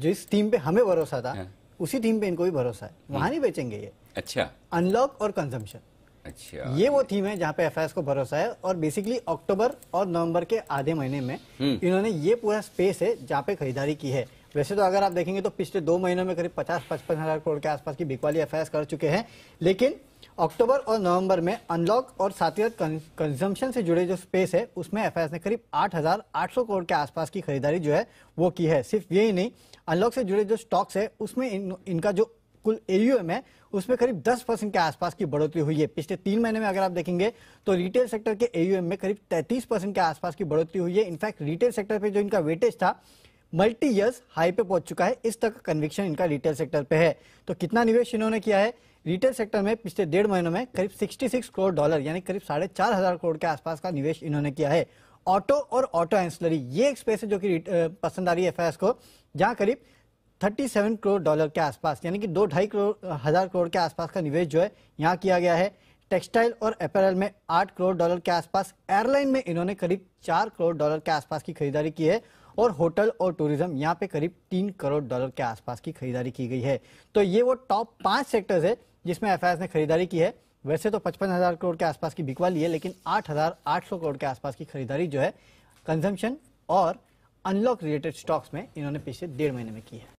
जिस टीम पे हमें भरोसा था हाँ। उसी टीम पे इनको भी भरोसा है वहां हम्म। नहीं बेचेंगे ये अच्छा अनलॉक और कंजम्पशन अच्छा ये वो थीम है जहाँ पे एफ को भरोसा है और बेसिकली अक्टूबर और नवंबर के आधे महीने में हम्म। इन्होंने ये पूरा स्पेस है जहाँ पे खरीदारी की है वैसे तो अगर आप देखेंगे तो पिछले दो महीनों में करीब पचास पचपन हजार करोड़ के आसपास की बिकवाली एफ कर चुके हैं लेकिन अक्टूबर और नवंबर में अनलॉक और साथ ही कंजम्पशन से जुड़े जो स्पेस है उसमें एफ ने करीब 8,800 करोड़ के आसपास की खरीदारी जो है वो की है सिर्फ यही नहीं अनलॉक से जुड़े जो स्टॉक्स है उसमें इन, इनका जो कुल एयूएम है उसमें करीब 10 परसेंट के आसपास की बढ़ोतरी हुई है पिछले तीन महीने में अगर आप देखेंगे तो रिटेल सेक्टर के एयूएम में करीब 33 परसेंट के आसपास की बढ़ोतरी हुई है इनफैक्ट रिटेल सेक्टर पे जो इनका वेटेज था मल्टी ईयर्स हाई पे पहुंच चुका है इस तक कन्विक्शन इनका रिटेल सेक्टर पे है तो कितना निवेश इन्होंने किया है रिटेल सेक्टर में पिछले डेढ़ महीनों में करीब 66 करोड़ डॉलर यानी करीब साढ़े चार हजार करोड़ के आसपास का निवेश इन्होंने किया है ऑटो और ऑटो एंसलरी ये एक स्पेस है जो कि पसंद आ रही है एफ को जहां करीब थर्टी सेवन करोड़ डॉलर के आसपास यानी कि दो ढाई करोड़ हज़ार करोड़ के आसपास का निवेश जो है यहाँ किया गया है टेक्सटाइल और अपैरल में आठ करोड़ डॉलर के आसपास एयरलाइन में इन्होंने करीब चार करोड़ डॉलर के आसपास की खरीदारी की है और होटल और टूरिज्म यहाँ पे करीब तीन करोड़ डॉलर के आसपास की खरीदारी की गई है तो ये वो टॉप पांच सेक्टर्स है जिसमें एफ ने खरीदारी की है वैसे तो पचपन हजार करोड़ के आसपास की बिकवा ली है लेकिन आठ हजार आठ सौ करोड़ के आसपास की खरीदारी जो है कंजम्पशन और अनलॉक रिलेटेड स्टॉक्स में इन्होंने पिछले डेढ़ महीने में की है